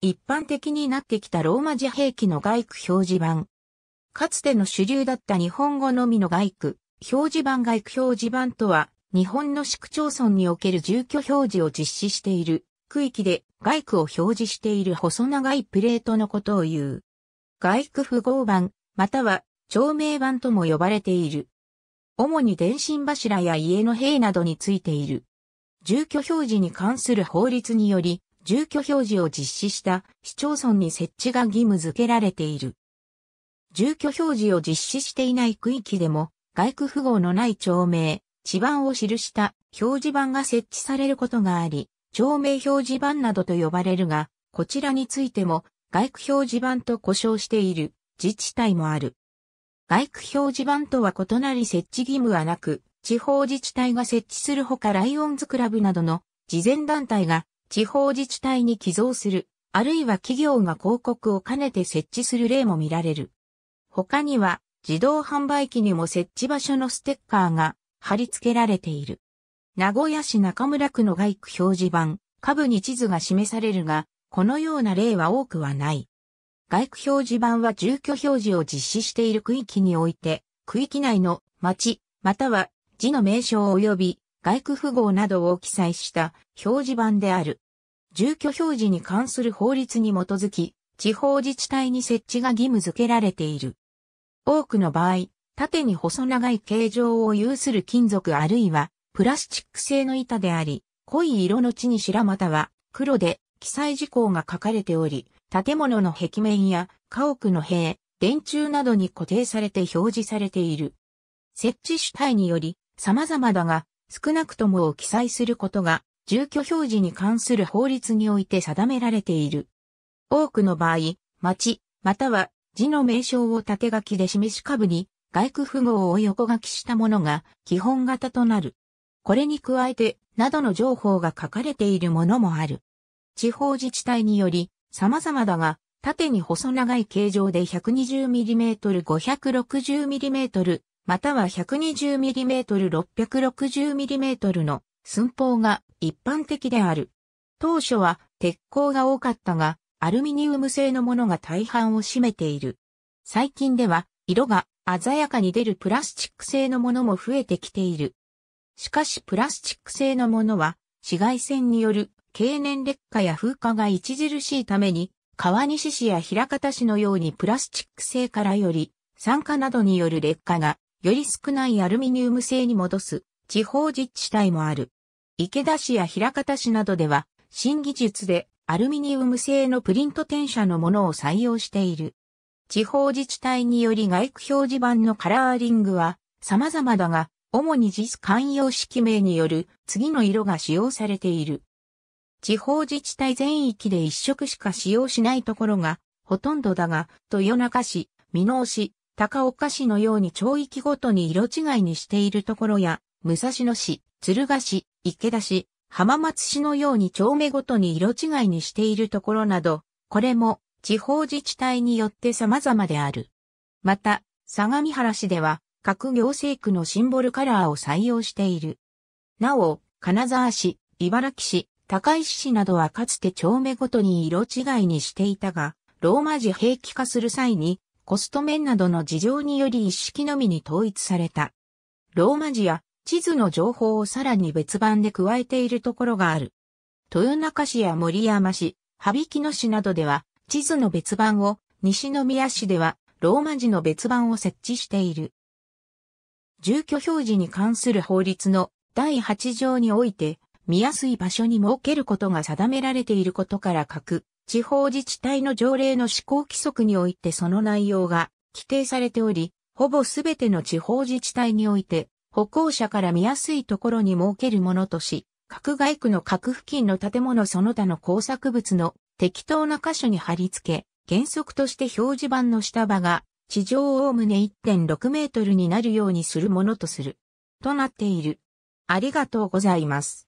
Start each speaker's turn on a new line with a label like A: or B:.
A: 一般的になってきたローマ字兵器の外区表示板。かつての主流だった日本語のみの外区、表示板外区表示板とは、日本の市区町村における住居表示を実施している区域で外区を表示している細長いプレートのことを言う。外区符号板、または町名板とも呼ばれている。主に電信柱や家の塀などについている。住居表示に関する法律により、住居表示を実施した市町村に設置が義務付けられている。住居表示を実施していない区域でも、外区符号のない町名、地盤を記した表示板が設置されることがあり、町名表示板などと呼ばれるが、こちらについても、外区表示板と呼称している自治体もある。外区表示板とは異なり設置義務はなく、地方自治体が設置するほかライオンズクラブなどの慈善団体が地方自治体に寄贈する、あるいは企業が広告を兼ねて設置する例も見られる。他には、自動販売機にも設置場所のステッカーが貼り付けられている。名古屋市中村区の外区表示板、下部に地図が示されるが、このような例は多くはない。外区表示板は住居表示を実施している区域において、区域内の町、または地の名称及びイク符号などを記載した表示板である。住居表示に関する法律に基づき、地方自治体に設置が義務付けられている。多くの場合、縦に細長い形状を有する金属あるいはプラスチック製の板であり、濃い色の地に白または黒で記載事項が書かれており、建物の壁面や家屋の塀、電柱などに固定されて表示されている。設置主体により様々だが、少なくともを記載することが、住居表示に関する法律において定められている。多くの場合、町、または字の名称を縦書きで示し下部に、外区符号を横書きしたものが基本型となる。これに加えて、などの情報が書かれているものもある。地方自治体により、様々だが、縦に細長い形状で 120mm、560mm、または 120mm660mm の寸法が一般的である。当初は鉄鋼が多かったが、アルミニウム製のものが大半を占めている。最近では、色が鮮やかに出るプラスチック製のものも増えてきている。しかしプラスチック製のものは、紫外線による経年劣化や風化が著しいために、川西市や平方市のようにプラスチック製からより、酸化などによる劣化がより少ないアルミニウム製に戻す地方自治体もある。池田市や平方市などでは、新技術でアルミニウム製のプリント転写のものを採用している。地方自治体により外区表示板のカラーリングは様々だが、主に実関用式名による次の色が使用されている。地方自治体全域で一色しか使用しないところがほとんどだが、豊中市、美濃市、高岡市のように町域ごとに色違いにしているところや、武蔵野市、鶴ヶ市、池田市、浜松市のように町目ごとに色違いにしているところなど、これも地方自治体によって様々である。また、相模原市では各行政区のシンボルカラーを採用している。なお、金沢市、茨城市、高石市などはかつて町目ごとに色違いにしていたが、ローマ字兵器化する際にコスト面などの事情により一式のみに統一された。ローマ字や地図の情報をさらに別版で加えているところがある。豊中市や森山市、羽曳野市などでは地図の別版を、西宮市ではローマ字の別版を設置している。住居表示に関する法律の第8条において、見やすい場所に設けることが定められていることから書く地方自治体の条例の施行規則においてその内容が規定されており、ほぼすべての地方自治体において、歩行者から見やすいところに設けるものとし、各外区の各付近の建物その他の工作物の適当な箇所に貼り付け、原則として表示板の下場が地上おおむね1.6メートルになるようにするものとする。となっている。ありがとうございます。